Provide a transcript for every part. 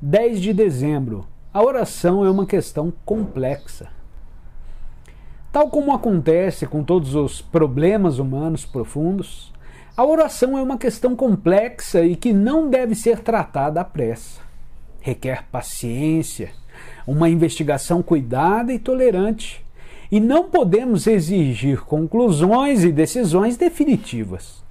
10 de dezembro. A oração é uma questão complexa. Tal como acontece com todos os problemas humanos profundos, a oração é uma questão complexa e que não deve ser tratada à pressa. Requer paciência, uma investigação cuidada e tolerante, e não podemos exigir conclusões e decisões definitivas.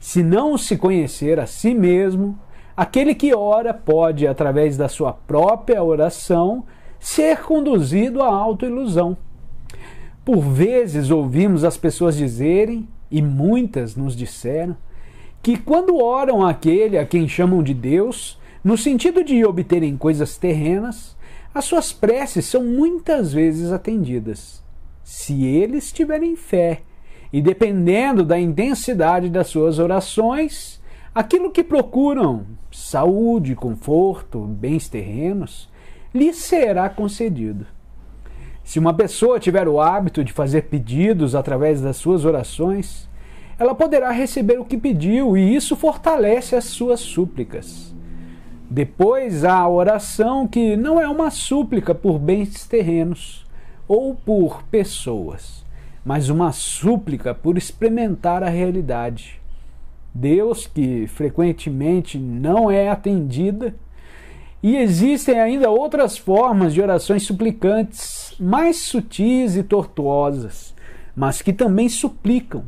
Se não se conhecer a si mesmo, Aquele que ora pode, através da sua própria oração, ser conduzido à autoilusão. Por vezes ouvimos as pessoas dizerem, e muitas nos disseram, que quando oram aquele a quem chamam de Deus, no sentido de obterem coisas terrenas, as suas preces são muitas vezes atendidas. Se eles tiverem fé, e dependendo da intensidade das suas orações, Aquilo que procuram, saúde, conforto, bens terrenos, lhe será concedido. Se uma pessoa tiver o hábito de fazer pedidos através das suas orações, ela poderá receber o que pediu e isso fortalece as suas súplicas. Depois há a oração que não é uma súplica por bens terrenos ou por pessoas, mas uma súplica por experimentar a realidade, Deus, que frequentemente não é atendida. E existem ainda outras formas de orações suplicantes, mais sutis e tortuosas, mas que também suplicam,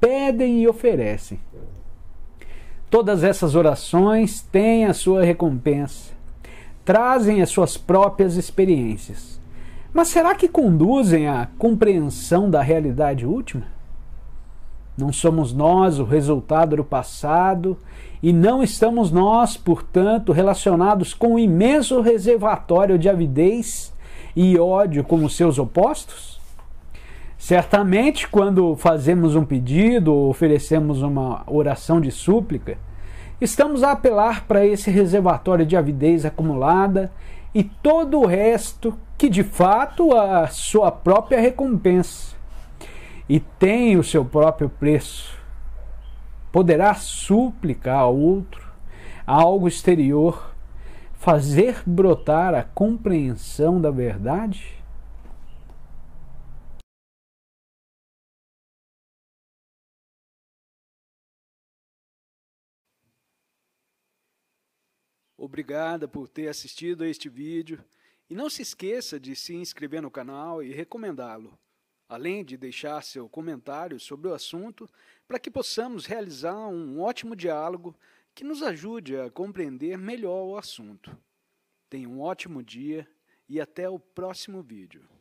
pedem e oferecem. Todas essas orações têm a sua recompensa, trazem as suas próprias experiências. Mas será que conduzem à compreensão da realidade última? Não somos nós o resultado do passado e não estamos nós, portanto, relacionados com o imenso reservatório de avidez e ódio como seus opostos? Certamente, quando fazemos um pedido ou oferecemos uma oração de súplica, estamos a apelar para esse reservatório de avidez acumulada e todo o resto que de fato a sua própria recompensa e tem o seu próprio preço, poderá suplicar ao outro algo exterior, fazer brotar a compreensão da verdade? Obrigada por ter assistido a este vídeo e não se esqueça de se inscrever no canal e recomendá-lo além de deixar seu comentário sobre o assunto, para que possamos realizar um ótimo diálogo que nos ajude a compreender melhor o assunto. Tenha um ótimo dia e até o próximo vídeo.